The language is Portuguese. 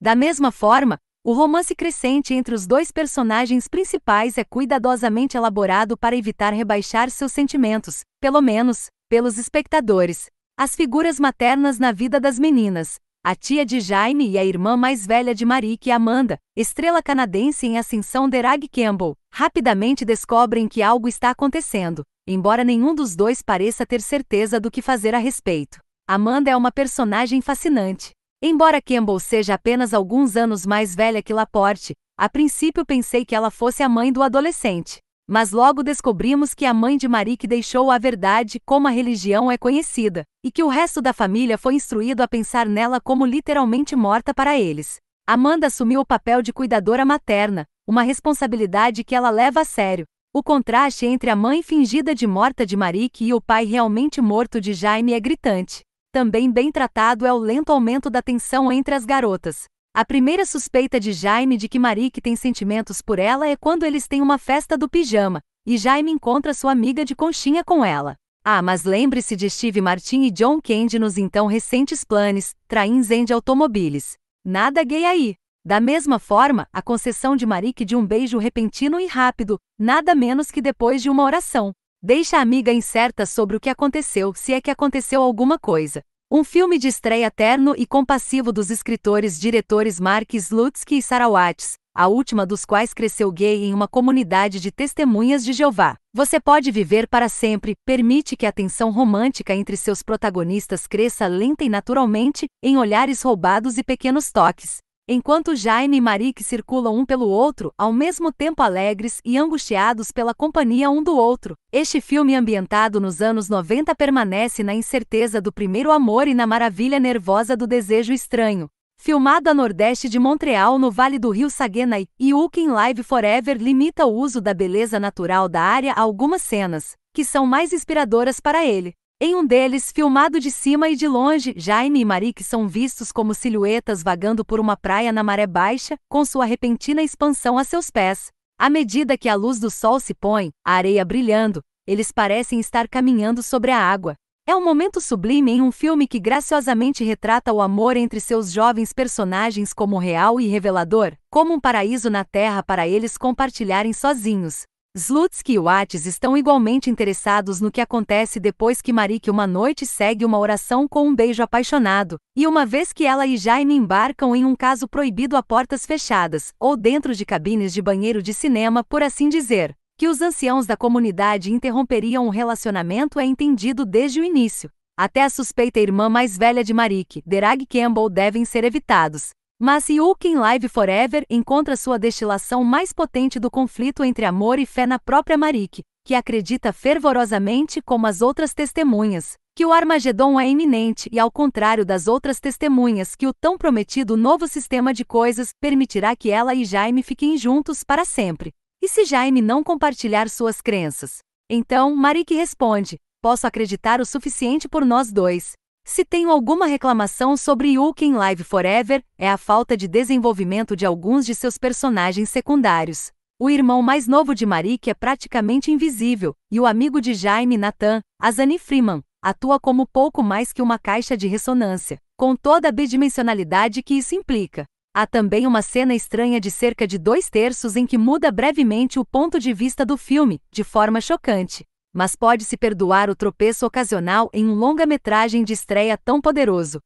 Da mesma forma, o romance crescente entre os dois personagens principais é cuidadosamente elaborado para evitar rebaixar seus sentimentos, pelo menos, pelos espectadores. As figuras maternas na vida das meninas, a tia de Jaime e a irmã mais velha de Marique, é Amanda, estrela canadense em ascensão de Rag Campbell, rapidamente descobrem que algo está acontecendo, embora nenhum dos dois pareça ter certeza do que fazer a respeito. Amanda é uma personagem fascinante. Embora Campbell seja apenas alguns anos mais velha que Laporte, a princípio pensei que ela fosse a mãe do adolescente. Mas logo descobrimos que a mãe de Marie que deixou a verdade como a religião é conhecida, e que o resto da família foi instruído a pensar nela como literalmente morta para eles. Amanda assumiu o papel de cuidadora materna, uma responsabilidade que ela leva a sério. O contraste entre a mãe fingida de morta de Marique e o pai realmente morto de Jaime é gritante. Também bem tratado é o lento aumento da tensão entre as garotas. A primeira suspeita de Jaime de que Marique tem sentimentos por ela é quando eles têm uma festa do pijama, e Jaime encontra sua amiga de conchinha com ela. Ah, mas lembre-se de Steve Martin e John Candy nos então recentes planes, trains and automobiles. Nada gay aí. Da mesma forma, a concessão de Marique de um beijo repentino e rápido, nada menos que depois de uma oração. Deixa a amiga incerta sobre o que aconteceu, se é que aconteceu alguma coisa. Um filme de estreia terno e compassivo dos escritores diretores Mark Slutsky e Sarawates, a última dos quais cresceu gay em uma comunidade de testemunhas de Jeová. Você pode viver para sempre, permite que a tensão romântica entre seus protagonistas cresça lenta e naturalmente, em olhares roubados e pequenos toques. Enquanto Jaime e Marique circulam um pelo outro, ao mesmo tempo alegres e angustiados pela companhia um do outro, este filme ambientado nos anos 90 permanece na incerteza do primeiro amor e na maravilha nervosa do desejo estranho. Filmado a nordeste de Montreal no Vale do Rio Saguenay, e Ulkin Live Forever limita o uso da beleza natural da área a algumas cenas, que são mais inspiradoras para ele. Em um deles, filmado de cima e de longe, Jaime e Marique são vistos como silhuetas vagando por uma praia na maré baixa, com sua repentina expansão a seus pés. À medida que a luz do sol se põe, a areia brilhando, eles parecem estar caminhando sobre a água. É um momento sublime em um filme que graciosamente retrata o amor entre seus jovens personagens como real e revelador, como um paraíso na terra para eles compartilharem sozinhos. Slutsky e Watts estão igualmente interessados no que acontece depois que Marik uma noite segue uma oração com um beijo apaixonado, e uma vez que ela e Jaime embarcam em um caso proibido a portas fechadas, ou dentro de cabines de banheiro de cinema, por assim dizer, que os anciãos da comunidade interromperiam o relacionamento é entendido desde o início. Até a suspeita irmã mais velha de Marik, Derag Campbell, devem ser evitados, mas Yukin Live Forever encontra sua destilação mais potente do conflito entre amor e fé na própria Marik, que acredita fervorosamente, como as outras testemunhas, que o Armagedon é iminente e, ao contrário das outras testemunhas, que o tão prometido novo sistema de coisas permitirá que ela e Jaime fiquem juntos para sempre. E se Jaime não compartilhar suas crenças? Então, Marik responde: Posso acreditar o suficiente por nós dois, se tenho alguma reclamação sobre Yuki Live Forever, é a falta de desenvolvimento de alguns de seus personagens secundários. O irmão mais novo de Marik é praticamente invisível, e o amigo de Jaime Nathan, Azani Freeman, atua como pouco mais que uma caixa de ressonância, com toda a bidimensionalidade que isso implica. Há também uma cena estranha de cerca de dois terços em que muda brevemente o ponto de vista do filme, de forma chocante mas pode-se perdoar o tropeço ocasional em um longa-metragem de estreia tão poderoso.